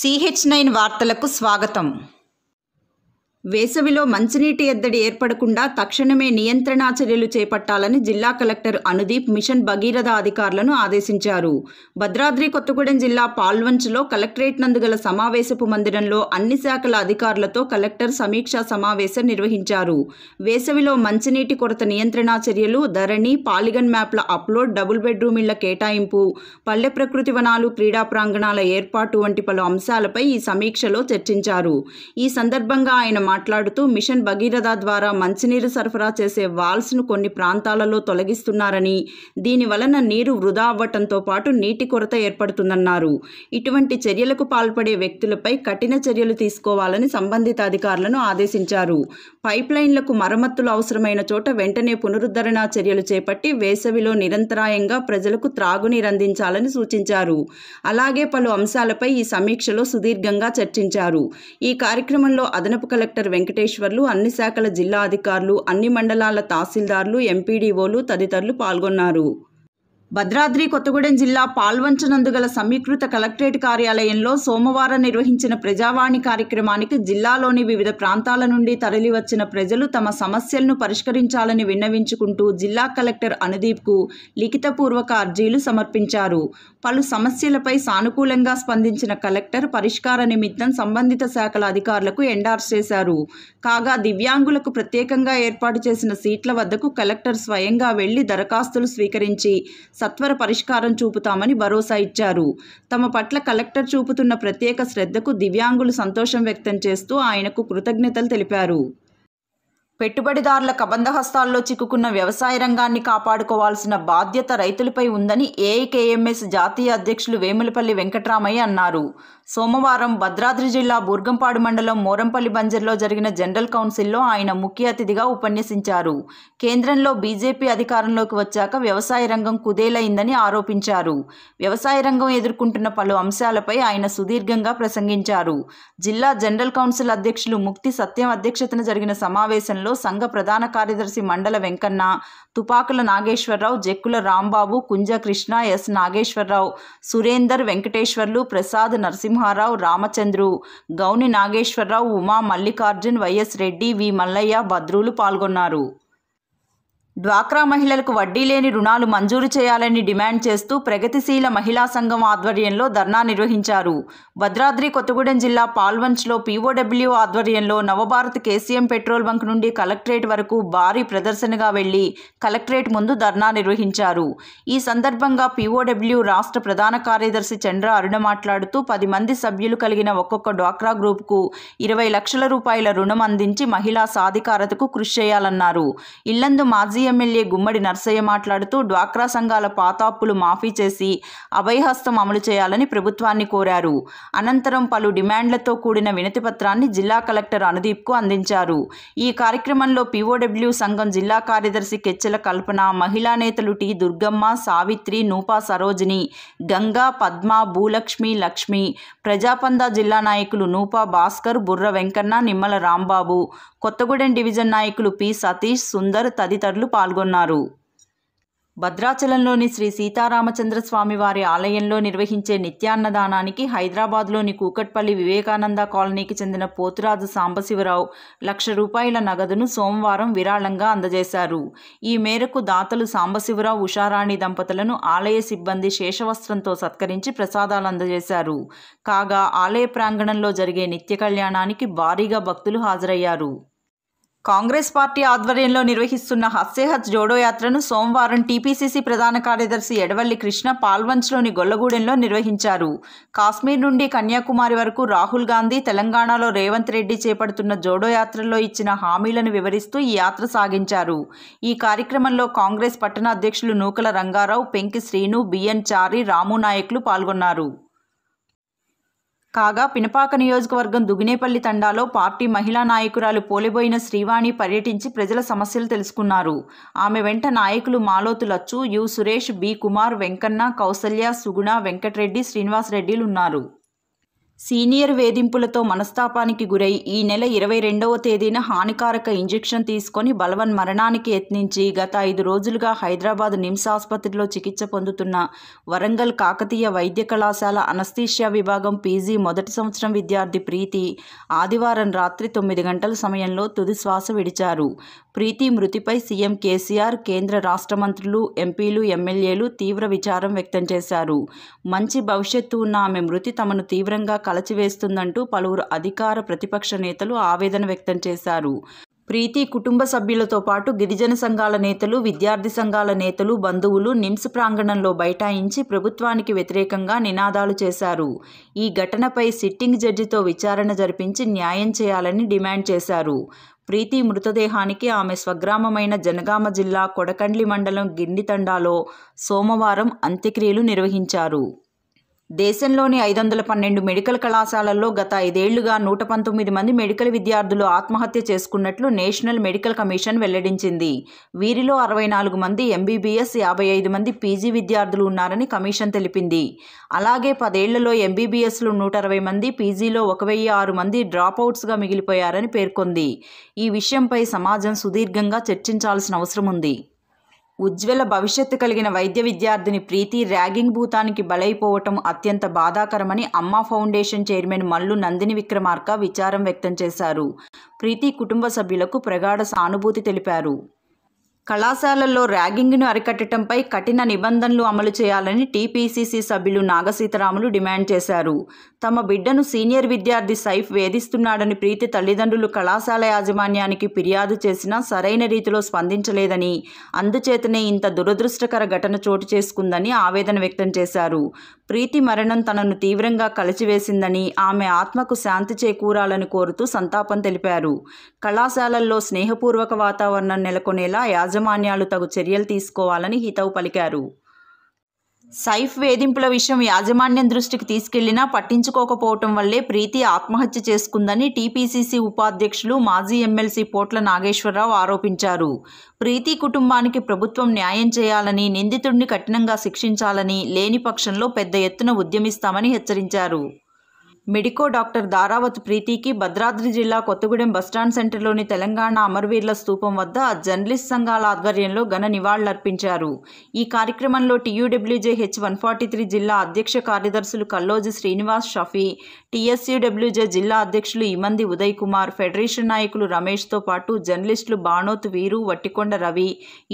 CH nine వార్తలకు స్వాగతం వేసవిలో మంచినీటి ఎద్దడి ఏర్పడకుండా తక్షణమే నియంత్రణా చర్యలు చేపట్టాలని జిల్లా కలెక్టర్ అనుదీప్ మిషన్ భగీరథ అధికారులను ఆదేశించారు భద్రాద్రి కొత్తగూడెం జిల్లా పాల్వంచ్లో కలెక్టరేట్ నందుగల సమావేశపు మందిరంలో అన్ని శాఖల అధికారులతో కలెక్టర్ సమీక్షా సమావేశం నిర్వహించారు వేసవిలో మంచినీటి కొరత నియంత్రణా చర్యలు ధరణి పాలిగన్ మ్యాప్ల అప్లోడ్ డబుల్ బెడ్రూమ్ ఇళ్ల కేటాయింపు పల్లె ప్రకృతి వనాలు క్రీడా ప్రాంగణాల ఏర్పాటు వంటి పలు అంశాలపై ఈ సమీక్షలో చర్చించారు ఈ సందర్భంగా ఆయన మాట్లాడుతూ మిషన్ భగీరథ ద్వారా మంచినీరు సరఫరా చేసే వాల్స్ను కొన్ని ప్రాంతాలలో తొలగిస్తున్నారని దీని వలన నీరు వృధా అవ్వటంతో పాటు నీటి కొరత ఏర్పడుతుందన్నారు ఇటువంటి చర్యలకు పాల్పడే వ్యక్తులపై కఠిన చర్యలు తీసుకోవాలని సంబంధిత అధికారులను ఆదేశించారు పైప్ లైన్లకు మరమ్మతులు అవసరమైన చోట వెంటనే పునరుద్ధరణ చర్యలు చేపట్టి వేసవిలో నిరంతరాయంగా ప్రజలకు త్రాగునీరు అందించాలని సూచించారు అలాగే పలు అంశాలపై ఈ సమీక్షలో సుదీర్ఘంగా చర్చించారు ఈ కార్యక్రమంలో అదనపు కలెక్టర్ కలెక్టర్ వెంకటేశ్వర్లు అన్ని శాఖల జిల్లా అధికారులు అన్ని మండలాల తహసీల్దార్లు ఎంపీడీఓలు తదితరులు పాల్గొన్నారు భద్రాద్రి కొత్తగూడెం జిల్లా పాల్వంచ నందుగల సమీకృత కలెక్టరేట్ కార్యాలయంలో సోమవారం నిర్వహించిన ప్రజావాణి కార్యక్రమానికి జిల్లాలోని వివిధ ప్రాంతాల నుండి తరలివచ్చిన ప్రజలు తమ సమస్యలను పరిష్కరించాలని విన్నవించుకుంటూ జిల్లా కలెక్టర్ అనుదీప్కు లిఖితపూర్వక అర్జీలు సమర్పించారు పలు సమస్యలపై సానుకూలంగా స్పందించిన కలెక్టర్ పరిష్కార నిమిత్తం సంబంధిత శాఖల అధికారులకు ఎండార్స్ చేశారు కాగా దివ్యాంగులకు ప్రత్యేకంగా ఏర్పాటు చేసిన సీట్ల వద్దకు కలెక్టర్ స్వయంగా వెళ్లి దరఖాస్తులు స్వీకరించి సత్వర పరిష్కారం చూపుతామని భరోసా ఇచ్చారు తమ పట్ల కలెక్టర్ చూపుతున్న ప్రత్యేక శ్రద్ధకు దివ్యాంగులు సంతోషం వ్యక్తం చేస్తూ ఆయనకు కృతజ్ఞతలు తెలిపారు పెట్టుబడిదారుల కబంధహస్తాల్లో చిక్కుకున్న వ్యవసాయ రంగాన్ని కాపాడుకోవాల్సిన బాధ్యత రైతులపై ఉందని ఏఐకేఎంఎస్ జాతీయ అధ్యక్షులు వేములపల్లి వెంకట్రామయ్య అన్నారు సోమవారం భద్రాద్రి జిల్లా బూర్గంపాడు మండలం మోరంపల్లి బంజర్లో జరిగిన జనరల్ కౌన్సిల్లో ఆయన ముఖ్య అతిథిగా ఉపన్యసించారు కేంద్రంలో బీజేపీ అధికారంలోకి వచ్చాక వ్యవసాయ రంగం కుదేలైందని ఆరోపించారు వ్యవసాయ రంగం ఎదుర్కొంటున్న పలు అంశాలపై ఆయన సుదీర్ఘంగా ప్రసంగించారు జిల్లా జనరల్ కౌన్సిల్ అధ్యక్షులు ముక్తి సత్యం అధ్యక్షతన జరిగిన సమావేశంలో సంఘ ప్రధాన కార్యదర్శి Mandala Venkanna Tupakula Nageswara Rao Jakkula Rambabu Kunja Krishna S Nageswara Rao Surender Venkateswarlu Prasad Narasimha Narasimha Rao Ramachandru Gouni Nageswara Rao Uma Mallikarjun Y S Reddy V Mallaiah Bhadrulu పాల్గొన్నారు డ్వాక్రా మహిళలకు వడ్డీ లేని రుణాలు మంజూరు చేయాలని డిమాండ్ చేస్తూ ప్రగతిశీల మహిళా సంఘం ఆధ్వర్యంలో ధర్నా నిర్వహించారు భద్రాద్రి కొత్తగూడెం జిల్లా పాల్వంచ్లో పీఓడబ్ల్యూ ఆధ్వర్యంలో నవభారత్ కేసీఎం పెట్రోల్ బంక్ నుండి కలెక్టరేట్ వరకు భారీ ప్రదర్శనగా వెళ్లి కలెక్టరేట్ ముందు ధర్నా నిర్వహించారు ఈ సందర్భంగా పీఓడబ్ల్యూ రాష్ట్ర ప్రధాన కార్యదర్శి చంద్ర అరుణ మాట్లాడుతూ పది మంది సభ్యులు కలిగిన ఒక్కొక్క డ్వాక్రా గ్రూప్కు ఇరవై లక్షల రూపాయల రుణం అందించి మహిళా సాధికారతకు కృషి చేయాలన్నారు ఇల్లందు మాజీ ఎమ్మెల్యే గుమ్మడి నర్సయ్య మాట్లాడుతూ డ్వాక్రా సంఘాల పాతాప్పులు మాఫీ చేసి అభయహస్తం అమలు చేయాలని ప్రభుత్వాన్ని కోరారు అనంతరం పలు డిమాండ్లతో కూడిన వినతిపత్రాన్ని జిల్లా కలెక్టర్ అనుదీప్కు అందించారు ఈ కార్యక్రమంలో పీఓడబ్ల్యూ సంఘం జిల్లా కార్యదర్శి కెచ్చెల కల్పన మహిళా నేతలు టి దుర్గమ్మ సావిత్రి నూపా సరోజిని గంగా పద్మ భూలక్ష్మి లక్ష్మి ప్రజాపంద జిల్లా నాయకులు నూపా భాస్కర్ బుర్ర వెంకన్న నిమ్మల రాంబాబు కొత్తగూడెం డివిజన్ నాయకులు పి సతీష్ సుందర్ తదితరులు పాల్గొన్నారు భద్రాచలంలోని శ్రీ సీతారామచంద్ర స్వామి వారి ఆలయంలో నిర్వహించే నిత్యాన్నదానానికి హైదరాబాద్లోని కూకట్పల్లి వివేకానంద కాలనీకి చెందిన పోతురాజు సాంబశివరావు లక్ష రూపాయల నగదును సోమవారం విరాళంగా అందజేశారు ఈ మేరకు దాతలు సాంబశివరావు ఉషారాణి దంపతులను ఆలయ సిబ్బంది శేషవస్త్రంతో సత్కరించి ప్రసాదాలు అందజేశారు కాగా ఆలయ ప్రాంగణంలో జరిగే నిత్య కళ్యాణానికి భారీగా భక్తులు హాజరయ్యారు కాంగ్రెస్ పార్టీ ఆధ్వర్యంలో నిర్వహిస్తున్న హస్సేహత్ జోడో యాత్రను సోమవారం టీపీసీసీ ప్రధాన కార్యదర్శి ఎడవల్లి కృష్ణ పాల్వంచ్లోని గొల్లగూడెంలో నిర్వహించారు కాశ్మీర్ నుండి కన్యాకుమారి వరకు రాహుల్ గాంధీ తెలంగాణలో రేవంత్ రెడ్డి చేపడుతున్న జోడో యాత్రలో ఇచ్చిన హామీలను వివరిస్తూ ఈ యాత్ర సాగించారు ఈ కార్యక్రమంలో కాంగ్రెస్ పట్టణ అధ్యక్షులు నూకల రంగారావు పెంకి శ్రీను బిఎన్ చారి రాము పాల్గొన్నారు కాగా పినపాక నియోజకవర్గం దుగునేపల్లి తండాలో పార్టీ మహిళా నాయకురాలు పోలిబోయిన శ్రీవాణి పర్యటించి ప్రజల సమస్యలు తెలుసుకున్నారు ఆమె వెంట నాయకులు మాలోతు లచ్చు యు సురేష్ బి కుమార్ వెంకన్న కౌసల్య సుగుణ వెంకటరెడ్డి శ్రీనివాసరెడ్డిలు ఉన్నారు సీనియర్ వేధింపులతో మనస్తాపానికి గురై ఈ నెల ఇరవై రెండవ తేదీన హానికారక ఇంజెక్షన్ తీసుకొని బలవన్ మరణానికి యత్నించి గత ఐదు రోజులుగా హైదరాబాద్ నిమ్స్ ఆసుపత్రిలో చికిత్స పొందుతున్న వరంగల్ కాకతీయ వైద్య కళాశాల అనస్థీషియా విభాగం పీజీ మొదటి సంవత్సరం విద్యార్థి ప్రీతి ఆదివారం రాత్రి తొమ్మిది గంటల సమయంలో తుది శ్వాస విడిచారు ప్రీతి మృతిపై సీఎం కేసీఆర్ కేంద్ర రాష్ట్ర మంత్రులు ఎంపీలు ఎమ్మెల్యేలు తీవ్ర విచారం వ్యక్తం చేశారు మంచి భవిష్యత్తు ఉన్న ఆమె మృతి తమను తీవ్రంగా కలచివేస్తుందంటూ పలువురు అధికార ప్రతిపక్ష నేతలు ఆవేదన వ్యక్తం చేశారు ప్రీతి కుటుంబ సభ్యులతో పాటు గిరిజన సంఘాల నేతలు విద్యార్థి సంఘాల నేతలు బంధువులు నిమ్స్ ప్రాంగణంలో బైఠాయించి ప్రభుత్వానికి వ్యతిరేకంగా నినాదాలు చేశారు ఈ ఘటనపై సిట్టింగ్ జడ్జితో విచారణ జరిపించి న్యాయం చేయాలని డిమాండ్ చేశారు ప్రీతి మృతదేహానికి ఆమె స్వగ్రామమైన జనగామ జిల్లా కొడకండ్లి మండలం గిండితండాలో సోమవారం అంత్యక్రియలు నిర్వహించారు దేశంలోని ఐదు వందల పన్నెండు మెడికల్ కళాశాలల్లో గత ఐదేళ్లుగా నూట పంతొమ్మిది మంది మెడికల్ విద్యార్థులు ఆత్మహత్య చేసుకున్నట్లు నేషనల్ మెడికల్ కమిషన్ వెల్లడించింది వీరిలో అరవై నాలుగు మంది ఎంబీబీఎస్ యాభై ఐదు మంది పీజీ విద్యార్థులు ఉన్నారని కమిషన్ తెలిపింది అలాగే పదేళ్లలో ఎంబీబీఎస్లు నూట అరవై మంది పీజీలో ఒక వెయ్యి ఆరు మంది డ్రాప్ అవుట్స్గా మిగిలిపోయారని పేర్కొంది ఈ విషయంపై సమాజం సుదీర్ఘంగా చర్చించాల్సిన అవసరం ఉంది ఉజ్వల భవిష్యత్తు కలిగిన వైద్య విద్యార్థిని ప్రీతి ర్యాగింగ్ భూతానికి బలైపోవటం అత్యంత బాధాకరమని అమ్మ ఫౌండేషన్ చైర్మన్ మల్లు నందిని విక్రమార్క విచారం వ్యక్తం చేశారు ప్రీతి కుటుంబ సభ్యులకు ప్రగాఢ సానుభూతి తెలిపారు కళాశాలల్లో ర్యాగింగ్ను అరికట్టడంపై కఠిన నిబంధనలు అమలు చేయాలని టీపీసీసీ సభ్యులు నాగసీతరాములు డిమాండ్ చేశారు తమ బిడ్డను సీనియర్ విద్యార్థి సైఫ్ వేధిస్తున్నాడని ప్రీతి తల్లిదండ్రులు కళాశాల యాజమాన్యానికి ఫిర్యాదు చేసినా సరైన రీతిలో స్పందించలేదని అందుచేతనే ఇంత దురదృష్టకర ఘటన చోటు చేసుకుందని ఆవేదన వ్యక్తం చేశారు ప్రీతి మరణం తనను తీవ్రంగా కలిచివేసిందని ఆమె ఆత్మకు శాంతి చేకూరాలని కోరుతూ సంతాపం తెలిపారు కళాశాలల్లో స్నేహపూర్వక వాతావరణం నెలకొనేలా యాజమాన్యాలు తగు చర్యలు తీసుకోవాలని హితవు పలికారు సైఫ్ వేధింపుల విషయం యాజమాన్యం దృష్టికి తీసుకెళ్లినా పట్టించుకోకపోవటం వల్లే ప్రీతి ఆత్మహత్య చేసుకుందని టీపీసీసీ ఉపాధ్యక్షులు మాజీ ఎమ్మెల్సీ పోట్ల నాగేశ్వరరావు ఆరోపించారు ప్రీతి కుటుంబానికి ప్రభుత్వం న్యాయం చేయాలని నిందితుడిని కఠినంగా శిక్షించాలని లేని పక్షంలో పెద్ద ఎత్తున ఉద్యమిస్తామని హెచ్చరించారు మెడికో డాక్టర్ దారావత్ ప్రీతికి భద్రాద్రి జిల్లా కొత్తగూడెం బస్టాండ్ సెంటర్లోని తెలంగాణ అమర్వీర్ల స్థూపం వద్ద జర్నలిస్ట్ సంఘాల ఆధ్వర్యంలో ఘన నివాళులర్పించారు ఈ కార్యక్రమంలో హెచ్ వన్ ఫార్టీ త్రీ జిల్లా అధ్యక్ష కార్యదర్శులు కల్లోజి శ్రీనివాస్ షఫీ టీఎస్యూడబ్ల్యూజే జిల్లా అధ్యక్షులు ఇమంది ఉదయ్ కుమార్ ఫెడరేషన్ నాయకులు రమేష్తో పాటు జర్నలిస్టులు బాణోత్ వీరు వట్టికొండ రవి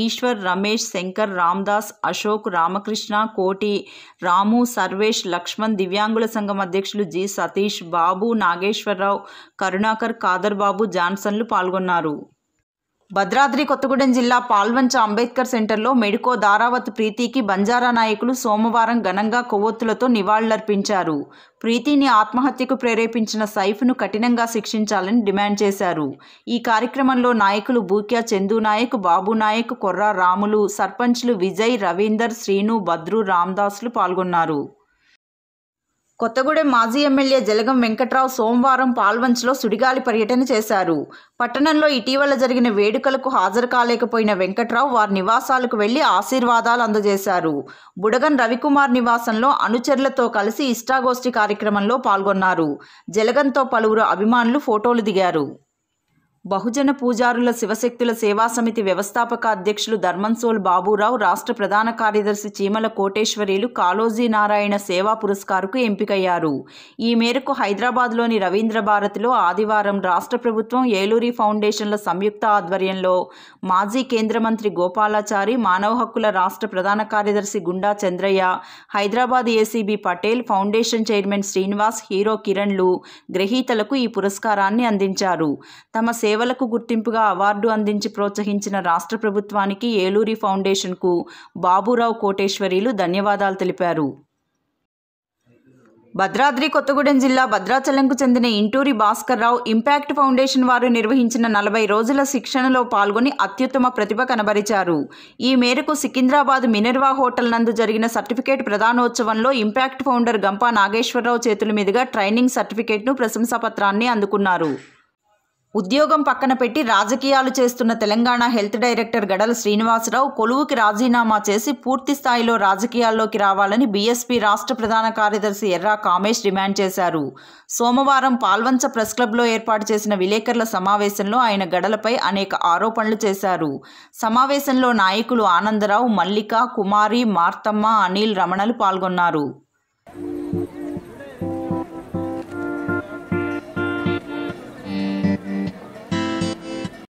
ఈశ్వర్ రమేష్ శంకర్ రామ్దాస్ అశోక్ రామకృష్ణ కోటి రాము సర్వేష్ లక్ష్మణ్ దివ్యాంగుల సంఘం అధ్యక్షులు జి సతీష్ బాబు నాగేశ్వరరావు కరుణాకర్ కాదర్బాబు జాన్సన్లు పాల్గొన్నారు భద్రాద్రి కొత్తగూడెం జిల్లా పాల్వంచ అంబేద్కర్ సెంటర్లో మెడికో దారావత్ ప్రీతికి బంజారా నాయకులు సోమవారం ఘనంగా కొవ్వొత్తులతో నివాళులర్పించారు ప్రీతిని ఆత్మహత్యకు ప్రేరేపించిన సైఫ్ను కఠినంగా శిక్షించాలని డిమాండ్ చేశారు ఈ కార్యక్రమంలో నాయకులు బూక్యా చందు నాయక్ బాబు నాయక్ కొర్రా రాములు సర్పంచ్లు విజయ్ రవీందర్ శ్రీను భద్రు రామ్దాస్లు పాల్గొన్నారు కొత్తగూడెం మాజీ ఎమ్మెల్యే జలగం వెంకట్రావు సోమవారం పాల్వంచ్లో సుడిగాలి పర్యటన చేశారు పట్టణంలో ఇటీవల జరిగిన వేడుకలకు హాజరు కాలేకపోయిన వెంకట్రావు వారి నివాసాలకు వెళ్లి ఆశీర్వాదాలు అందజేశారు బుడగన్ రవికుమార్ నివాసంలో అనుచరులతో కలిసి ఇష్టాగోష్ఠి కార్యక్రమంలో పాల్గొన్నారు జలగంతో పలువురు అభిమానులు ఫోటోలు దిగారు బహుజన పూజారుల శివశక్తుల సేవా సమితి వ్యవస్థాపక అధ్యక్షులు ధర్మన్సోల్ బాబురావు రాష్ట్ర ప్రధాన కార్యదర్శి చీమల కోటేశ్వరీలు కాళోజీ నారాయణ సేవా పురస్కారుకు ఎంపికయ్యారు ఈ మేరకు హైదరాబాద్లోని రవీంద్ర భారతిలో ఆదివారం రాష్ట్ర ప్రభుత్వం ఏలూరి ఫౌండేషన్ల సంయుక్త ఆధ్వర్యంలో మాజీ కేంద్ర మంత్రి గోపాలాచారి మానవ హక్కుల రాష్ట్ర ప్రధాన కార్యదర్శి Gunda Chandraiah Hyderabad A C B Patel foundation chairman Srinivas hero కిరణ్లు గ్రహీతలకు ఈ పురస్కారాన్ని అందించారు తమ సేవలకు గుర్తింపుగా అవార్డు అందించి ప్రోత్సహించిన రాష్ట్ర ప్రభుత్వానికి ఏలూరి ఫౌండేషన్కు బాబురావు కోటేశ్వరీలు ధన్యవాదాలు తెలిపారు భద్రాద్రి కొత్తగూడెం జిల్లా భద్రాచలంకు చెందిన ఇంటూరి భాస్కర్రావు ఇంపాక్ట్ ఫౌండేషన్ వారు నిర్వహించిన నలభై రోజుల శిక్షణలో పాల్గొని అత్యుత్తమ ప్రతిభ కనబరిచారు ఈ మేరకు సికింద్రాబాద్ మినర్వా హోటల్ నందు జరిగిన సర్టిఫికేట్ ప్రధానోత్సవంలో ఇంపాక్ట్ ఫౌండర్ గంపా నాగేశ్వరరావు చేతుల మీదుగా ట్రైనింగ్ సర్టిఫికేట్ను ప్రశంసాపత్రాన్ని అందుకున్నారు ఉద్యోగం పక్కన పెట్టి రాజకీయాలు చేస్తున్న తెలంగాణ హెల్త్ డైరెక్టర్ గడల శ్రీనివాసరావు కొలువుకి రాజీనామా చేసి పూర్తి స్థాయిలో రాజకీయాల్లోకి రావాలని బీఎస్పీ రాష్ట్ర ప్రధాన కార్యదర్శి ఎర్రా కామేష్ డిమాండ్ చేశారు సోమవారం పాల్వంచ ప్రెస్ క్లబ్లో ఏర్పాటు చేసిన విలేకరుల సమావేశంలో ఆయన గడలపై అనేక ఆరోపణలు చేశారు సమావేశంలో నాయకులు ఆనందరావు మల్లిక కుమారి మార్తమ్మ అనిల్ రమణలు పాల్గొన్నారు